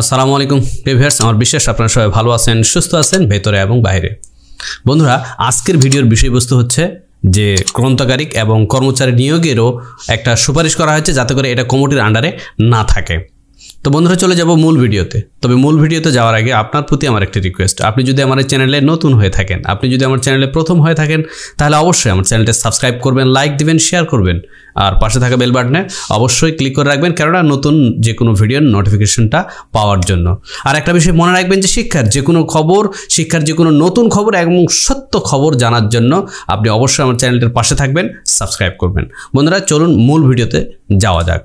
আসসালামু আলাইকুম ভিভার্স আমার বিশ্বাস আপনারা সবাই ভালো আছেন সুস্থ আছেন ভেতরে এবং বাইরে বন্ধুরা আজকের ভিডিওর বিষয়বস্তু হচ্ছে যে গ্রন্থকারিক এবং কর্মচারী নিয়োগেরও একটা সুপারিশ করা হয়েছে যাতে করে এটা কমিটির আন্ডারে না থাকে তো বন্ধুরা চলে যাব মূল ভিডিওতে তবে মূল ভিডিওতে যাওয়ার আগে আপনার প্রতি আমার একটি রিকোয়েস্ট আপনি যদি আমার চ্যানেলে নতুন হয়ে থাকেন আপনি যদি আমার চ্যানেলে প্রথম হয়ে থাকেন তাহলে অবশ্যই আমার চ্যানেলটা সাবস্ক্রাইব করবেন লাইক দিবেন শেয়ার করবেন আর পাশে থাকা বেল বাটনে অবশ্যই ক্লিক করে রাখবেন কেননা নতুন যে কোনো ভিডিওর নোটিফিকেশনটা পাওয়ার জন্য আর একটা বিষয় মনে রাখবেন যে শিক্ষার যে কোনো খবর শিক্ষার যে কোনো নতুন খবর এবং সত্য খবর জানার জন্য আপনি অবশ্যই আমার চ্যানেলটির পাশে থাকবেন সাবস্ক্রাইব করবেন বন্ধুরা চলুন মূল ভিডিওতে যাওয়া যাক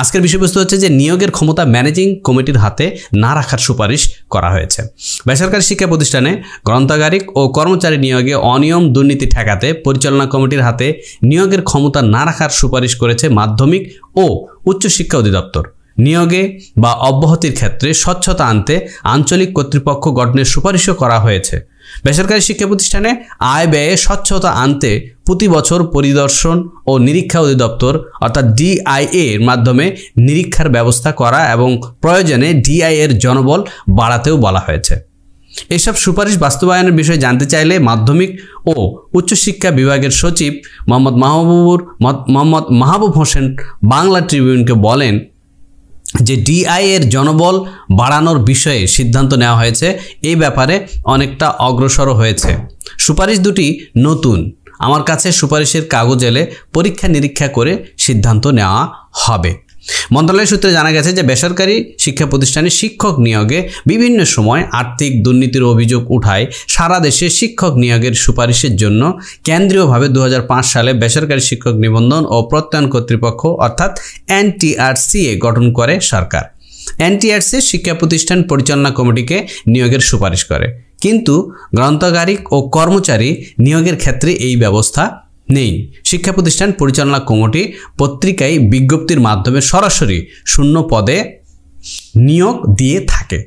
আজকের বিষয়বস্তু হচ্ছে যে নিয়োগের ক্ষমতা ম্যানেজিং কমিটির হাতে না রাখার সুপারিশ করা হয়েছে বেসরকারি শিক্ষা প্রতিষ্ঠানে গ্রন্থাগারিক ও কর্মচারী নিয়োগে অনিয়ম দুর্নীতি ঠেকাতে পরিচালনা কমিটির হাতে নিয়োগের ক্ষমতা না রাখার সুপারিশ করেছে মাধ্যমিক ও উচ্চশিক্ষা অধিদপ্তর নিয়োগে বা অব্যাহতির ক্ষেত্রে স্বচ্ছতা আনতে আঞ্চলিক কর্তৃপক্ষ গঠনের সুপারিশও করা হয়েছে বেসরকারি শিক্ষা প্রতিষ্ঠানে আয় ব্যয়ে স্বচ্ছতা আনতে প্রতি বছর পরিদর্শন ও নিরীক্ষা অধিদপ্তর অর্থাৎ ডিআইএ এর মাধ্যমে নিরীক্ষার ব্যবস্থা করা এবং প্রয়োজনে ডিআই এর জনবল বাড়াতেও বলা হয়েছে এসব সুপারিশ বাস্তবায়নের বিষয়ে জানতে চাইলে মাধ্যমিক ও উচ্চশিক্ষা বিভাগের সচিব মোহাম্মদ মাহবুবুর মোহাম্মদ মাহবুব হোসেন বাংলা ট্রিবিউনকে বলেন যে ডিআই এর জনবল বাড়ানোর বিষয়ে সিদ্ধান্ত নেওয়া হয়েছে এই ব্যাপারে অনেকটা অগ্রসর হয়েছে সুপারিশ দুটি নতুন আমার কাছে সুপারিশের কাগজ এলে পরীক্ষা নিরীক্ষা করে সিদ্ধান্ত নেওয়া হবে মন্ত্রণালয় সূত্রে জানা গেছে যে বেসরকারি শিক্ষা প্রতিষ্ঠানে শিক্ষক নিয়োগে বিভিন্ন সময় আর্থিক দুর্নীতির অভিযোগ উঠায় সারা দেশে শিক্ষক নিয়োগের সুপারিশের জন্য কেন্দ্রীয়ভাবে দু সালে বেসরকারি শিক্ষক নিবন্ধন ও প্রত্যয়ন কর্তৃপক্ষ অর্থাৎ এনটিআরসিএ গঠন করে সরকার এনটিআরসি শিক্ষা প্রতিষ্ঠান পরিচালনা কমিটিকে নিয়োগের সুপারিশ করে কিন্তু গ্রন্থাগারিক ও কর্মচারী নিয়োগের ক্ষেত্রে এই ব্যবস্থা নেই শিক্ষা প্রতিষ্ঠান পরিচালনা কমিটি পত্রিকায় বিজ্ঞপ্তির মাধ্যমে সরাসরি শূন্য পদে নিয়োগ দিয়ে থাকে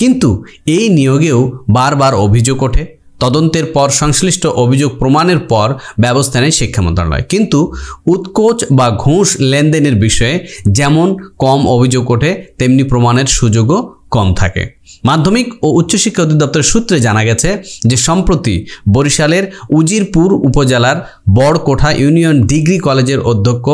কিন্তু এই নিয়োগেও বারবার অভিযোগ ওঠে তদন্তের পর সংশ্লিষ্ট অভিযোগ প্রমাণের পর ব্যবস্থা নেয় শিক্ষা মন্ত্রণালয় কিন্তু উৎকোচ বা ঘুষ লেনদেনের বিষয়ে যেমন কম অভিযোগ ওঠে তেমনি প্রমাণের সুযোগও কম থাকে মাধ্যমিক ও উচ্চশিক্ষা অধিদপ্তরের সূত্রে জানা গেছে যে সম্প্রতি বরিশালের উজিরপুর উপজেলার বড়কোঠা ইউনিয়ন ডিগ্রি কলেজের অধ্যক্ষ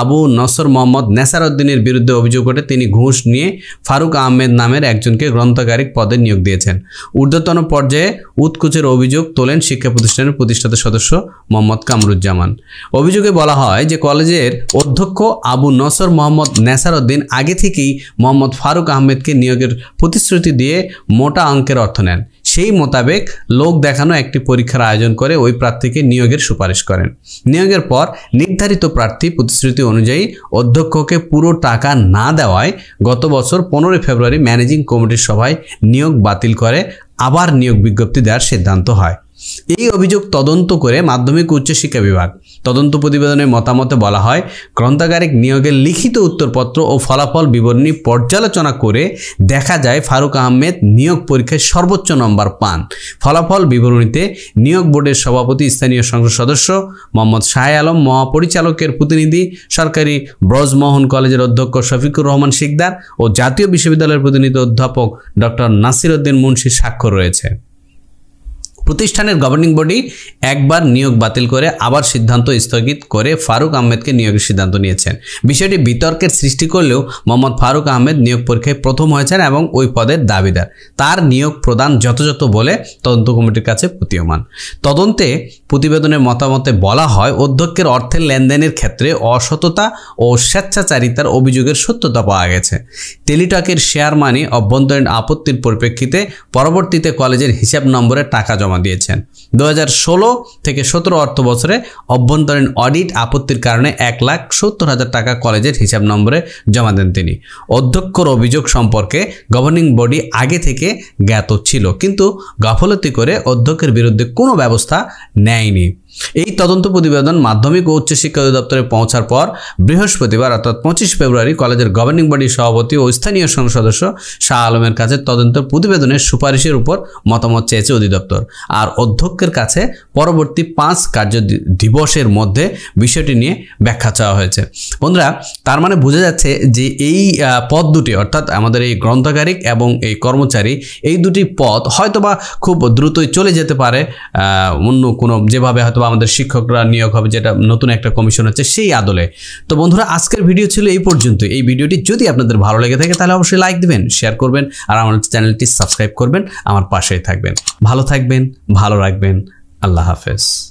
আবু নসর মোহাম্মদ নেসার উদ্দিনের বিরুদ্ধে অভিযোগ ওঠে তিনি ঘুষ নিয়ে ফারুক আহমেদ নামের একজনকে গ্রন্থকারিক পদে নিয়োগ দিয়েছেন ঊর্ধ্বতন পর্যায়ে উৎকুচের অভিযোগ তোলেন শিক্ষা প্রতিষ্ঠানের প্রতিষ্ঠাতা সদস্য মোহাম্মদ কামরুজ্জামান অভিযোগে বলা হয় যে কলেজের অধ্যক্ষ আবু নসর মোহাম্মদ নেসার উদ্দিন আগে থেকেই মোহাম্মদ ফারুক আহমেদকে নিয়োগের প্রতিশ্রুতি দিয়ে মোটা অঙ্কের অর্থ নেন সেই মোতাবেক লোক দেখানো একটি পরীক্ষার আয়োজন করে ওই প্রার্থীকে নিয়োগের সুপারিশ করেন নিয়োগের পর নির্ধারিত প্রার্থী প্রতিশ্রুতি অনুযায়ী অধ্যক্ষকে পুরো টাকা না দেওয়ায় গত বছর পনেরোই ফেব্রুয়ারি ম্যানেজিং কমিটির সভায় নিয়োগ বাতিল করে আবার নিয়োগ বিজ্ঞপ্তি দেওয়ার সিদ্ধান্ত হয় এই অভিযোগ তদন্ত করে মাধ্যমিক উচ্চশিক্ষা বিভাগ তদন্ত প্রতিবেদনের মতামতে বলা হয় গ্রন্থাগারিক নিয়োগের লিখিত উত্তরপত্র ও ফলাফল বিবরণী পর্যালোচনা করে দেখা যায় ফারুক আহমেদ নিয়োগ পরীক্ষায় সর্বোচ্চ নম্বর পান ফলাফল বিবরণীতে নিয়োগ বোর্ডের সভাপতি স্থানীয় সংসদ সদস্য মোহাম্মদ শাহে আলম মহাপরিচালকের প্রতিনিধি সরকারি ব্রজমোহন কলেজের অধ্যক্ষ শফিকুর রহমান শিকদার ও জাতীয় বিশ্ববিদ্যালয়ের প্রতিনিধি অধ্যাপক ডক্টর নাসির উদ্দিন মুন্সির স্বাক্ষর রয়েছে প্রতিষ্ঠানের গভর্নিং বডি একবার নিয়োগ বাতিল করে আবার সিদ্ধান্ত স্থগিত করে ফারুক আহমেদকে নিয়োগের সিদ্ধান্ত নিয়েছেন বিষয়টি বিতর্কের সৃষ্টি করলেও মোহাম্মদ ফারুক আহমেদ নিয়োগ পরীক্ষায় প্রথম হয়েছেন এবং ওই পদের দাবিদার তার নিয়োগ প্রদান যথাযথ বলে তদন্ত কমিটির কাছে প্রতীয়মান তদন্তে প্রতিবেদনের মতামতে বলা হয় অধ্যক্ষের অর্থের লেনদেনের ক্ষেত্রে অসততা ও স্বেচ্ছাচারিতার অভিযোগের সত্যতা পাওয়া গেছে টেলিটকের শেয়ার মানি অভ্যন্তরীণ আপত্তির পরিপ্রেক্ষিতে পরবর্তীতে কলেজের হিসাব নম্বরে টাকা জমা জমা দিয়েছেন দু থেকে সতেরো অর্থ বছরে অভ্যন্তরীণ অডিট আপত্তির কারণে এক লাখ সত্তর হাজার টাকা কলেজের হিসাব নম্বরে জমা দেন তিনি অধ্যক্ষর অভিযোগ সম্পর্কে গভর্নিং বডি আগে থেকে জ্ঞাত ছিল কিন্তু গাফলতি করে অধ্যক্ষের বিরুদ্ধে কোনো ব্যবস্থা নেয়নি এই তদন্ত প্রতিবেদন মাধ্যমিক ও উচ্চশিক্ষা অধিদপ্তরে পৌঁছার পর বৃহস্পতিবার অর্থাৎ পঁচিশ ফেব্রুয়ারি কলেজের গভর্নিং বডির সভাপতি ও স্থানীয় সংসদ সদস্য শাহ আলমের কাছে তদন্ত প্রতিবেদনের সুপারিশের উপর মতামত চেয়েছে অধিদপ্তর আর অধ্যক্ষের কাছে পরবর্তী পাঁচ কার্য দিবসের মধ্যে বিষয়টি নিয়ে ব্যাখ্যা চাওয়া হয়েছে বন্ধুরা তার মানে বোঝা যাচ্ছে যে এই পদ দুটি অর্থাৎ আমাদের এই গ্রন্থাগারিক এবং এই কর্মচারী এই দুটি পদ হয়তোবা খুব দ্রুতই চলে যেতে পারে অন্য কোনো যেভাবে হয়তো অথবা আমাদের শিক্ষকরা নিয়োগ হবে যেটা নতুন একটা কমিশন হচ্ছে সেই আদলে তো বন্ধুরা আজকের ভিডিও ছিল এই পর্যন্ত এই ভিডিওটি যদি আপনাদের ভালো লেগে থাকে তাহলে অবশ্যই লাইক দেবেন শেয়ার করবেন আর আমার চ্যানেলটি সাবস্ক্রাইব করবেন আমার পাশেই থাকবেন ভালো থাকবেন ভালো রাখবেন আল্লাহ হাফেজ